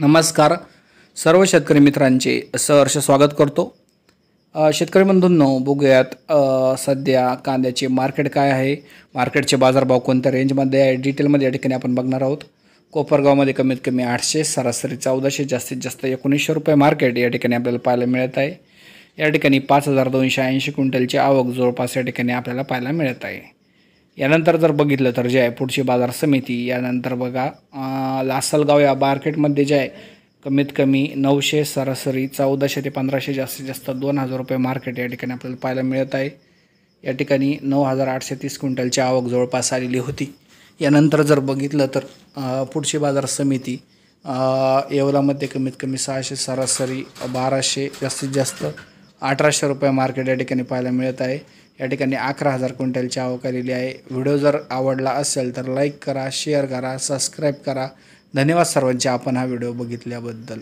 नमस्कार सर्व शेतकरी मित्रांचे सहर्ष स्वागत करतो शेतकरी बंधूंनो बघूयात सध्या कांद्याचे मार्केट काय आहे मार्केटचे बाजारभाव कोणत्या रेंजमध्ये आहे डिटेलमध्ये या ठिकाणी आपण बघणार आहोत कोपरगावमध्ये कमीत कमी आठशे सरासरी चौदाशे जास्तीत जास्त एकोणीसशे रुपये मार्केट या ठिकाणी आपल्याला पाहायला मिळत आहे या ठिकाणी पाच हजार दोनशे ऐंशी क्विंटलची आवक जवळपास या ठिकाणी आपल्याला पाहायला मिळत आहे यानंतर जर बघितलं तर जे आहे पुढची बाजार समिती यानंतर बघा लासलगाव या मार्केटमध्ये जे आहे कमीत कमी नऊशे सरासरी चौदाशे ते पंधराशे जास्तीत जास्त दोन हजार रुपये मार्केट या ठिकाणी आपल्याला पाहायला मिळत आहे या ठिकाणी नऊ हजार आठशे तीस क्विंटलची आवक जवळपास आलेली होती यानंतर जर बघितलं तर पुढची बाजार समिती येवलामध्ये कमीत कमी सहाशे सरासरी बाराशे जास्तीत जास्त अठराशे रुपये मार्केट या ठिकाणी पाहायला मिळत आहे या ठिकाणी अकरा हजार क्विंटलची आवक आलेली आहे व्हिडिओ जर आवडला असेल तर लाईक करा शेअर करा सबस्क्राईब करा धन्यवाद सर्वांचे आपण हा व्हिडिओ बघितल्याबद्दल